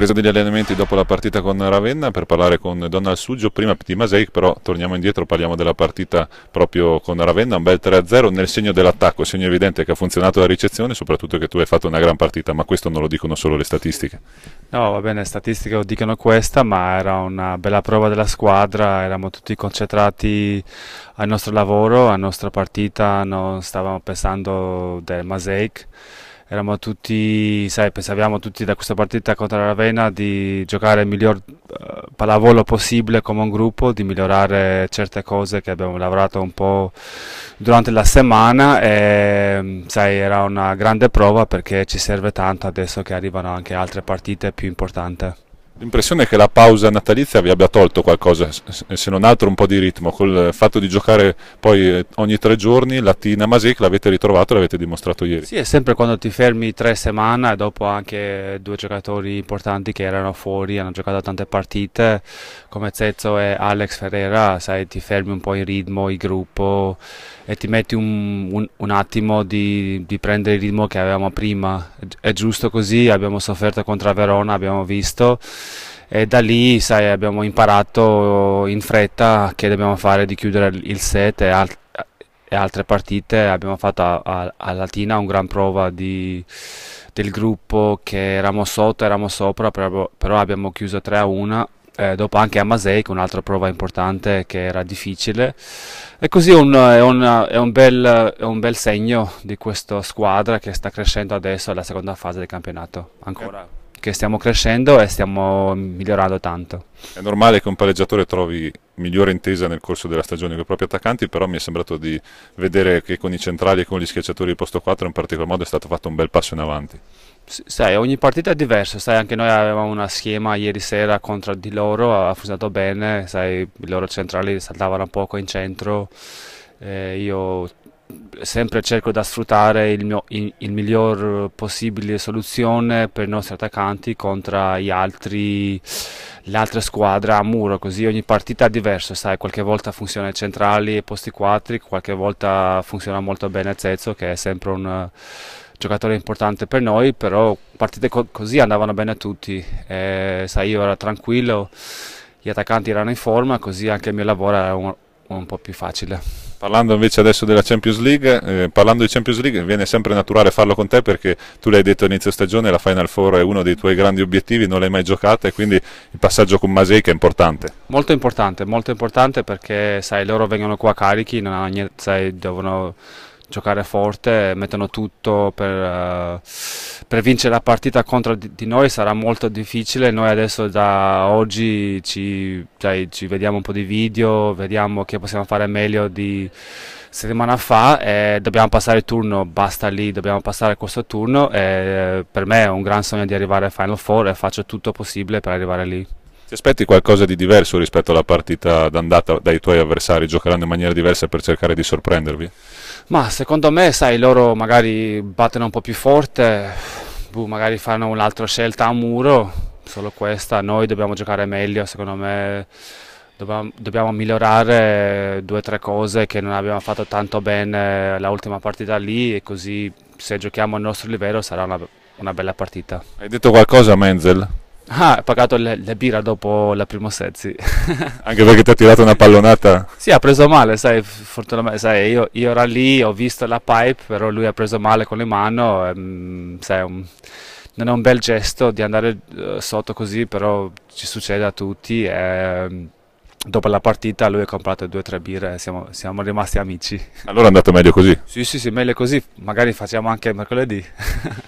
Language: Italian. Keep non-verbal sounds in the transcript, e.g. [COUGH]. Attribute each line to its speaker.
Speaker 1: ripresa degli allenamenti dopo la partita con Ravenna per parlare con Donald Suggio, prima di Maseic, però torniamo indietro, parliamo della partita proprio con Ravenna, un bel 3-0 nel segno dell'attacco, segno evidente che ha funzionato la ricezione, soprattutto che tu hai fatto una gran partita, ma questo non lo dicono solo le statistiche.
Speaker 2: No, va bene, le statistiche lo dicono questa, ma era una bella prova della squadra, eravamo tutti concentrati al nostro lavoro, alla nostra partita, non stavamo pensando del Maseic eravamo tutti, sai, pensavamo tutti da questa partita contro la Ravenna di giocare il miglior eh, pallavolo possibile come un gruppo, di migliorare certe cose che abbiamo lavorato un po' durante la settimana e sai, era una grande prova perché ci serve tanto adesso che arrivano anche altre partite più importanti.
Speaker 1: L'impressione è che la pausa natalizia vi abbia tolto qualcosa, se non altro un po' di ritmo, col fatto di giocare poi eh, ogni tre giorni Latina Masic l'avete ritrovato e l'avete dimostrato ieri. Sì,
Speaker 2: è sempre quando ti fermi tre settimane, dopo anche due giocatori importanti che erano fuori, hanno giocato tante partite, come Zezzo e Alex Ferrera, sai, ti fermi un po' il ritmo, il gruppo e ti metti un, un, un attimo di, di prendere il ritmo che avevamo prima. È giusto così, abbiamo sofferto contro Verona, abbiamo visto e da lì sai, abbiamo imparato in fretta che dobbiamo fare di chiudere il set e, al e altre partite abbiamo fatto a, a, a Latina un gran prova di, del gruppo che eravamo sotto, eravamo sopra però, però abbiamo chiuso 3 a 1 eh, dopo anche a Masei con un'altra prova importante che era difficile e così un, è, un, è, un bel, è, un, bel, segno di questa squadra che sta crescendo adesso alla seconda fase del campionato ancora eh, che stiamo
Speaker 1: crescendo
Speaker 2: e stiamo migliorando tanto.
Speaker 1: È normale che un palleggiatore trovi migliore intesa nel corso della stagione con i propri attaccanti, però mi è sembrato di vedere che con i centrali e con gli schiacciatori di posto 4 in particolar modo è stato fatto un bel passo in avanti.
Speaker 2: sai, ogni partita è diversa, sai, anche noi avevamo una schema ieri sera contro di loro, ha funzionato bene, sai, i loro centrali saltavano poco in centro, eh, io sempre cerco di sfruttare il, mio, il, il, miglior possibile soluzione per i nostri attaccanti contro gli altri l'altra squadra a muro così ogni partita è diversa sai qualche volta funziona centrali e posti 4 qualche volta funziona molto bene Zezzo che è sempre un eh, giocatore importante per noi però partite co così andavano bene a tutti e, sai io ero tranquillo gli attaccanti erano in forma così anche il mio lavoro era un, un po' più facile
Speaker 1: Parlando invece adesso della Champions League, eh, parlando di Champions League viene sempre naturale farlo con te perché tu l'hai detto all'inizio stagione, la Final Four è uno dei tuoi grandi obiettivi, non l'hai mai giocata e quindi il passaggio con Masei che è importante.
Speaker 2: Molto importante, molto importante perché sai, loro vengono qua carichi, niente, sai, devono giocare forte, mettono tutto per, eh, per vincere la partita contro di noi, sarà molto difficile, noi adesso da oggi ci, cioè, ci vediamo un po' di video, vediamo che possiamo fare meglio di settimana fa e dobbiamo passare il turno, basta lì, dobbiamo passare questo turno e eh, per me è un gran sogno di arrivare a Final Four e faccio tutto possibile per arrivare lì.
Speaker 1: Ti aspetti qualcosa di diverso rispetto alla partita d'andata dai tuoi avversari? Giocheranno in maniera diversa per cercare di sorprendervi?
Speaker 2: Ma secondo me, sai, loro magari battono un po' più forte, boh, magari fanno un'altra scelta a muro, solo questa. Noi dobbiamo giocare meglio, secondo me dobbiamo, dobbiamo migliorare due o tre cose che non abbiamo fatto tanto bene eh, la ultima partita lì e così se giochiamo al nostro livello sarà una, una bella partita. Hai detto qualcosa Menzel? Ah, ha pagato le birra dopo la prima set, sì. [LAUGHS] Anche perché ti ha tirato una pallonata? Sì, ha preso male, sai, fortunatamente, sai, io, io ero lì, ho visto la pipe, però lui ha preso male con le mani, ehm, sai, un, non è un bel gesto di andare eh, sotto così, però ci succede a tutti. E, ehm, dopo la partita lui ha comprato due o tre birre e siamo, siamo, rimasti amici. Allora è andato meglio così? Sì, sì, sì, meglio così. Magari facciamo anche mercoledì. [LAUGHS]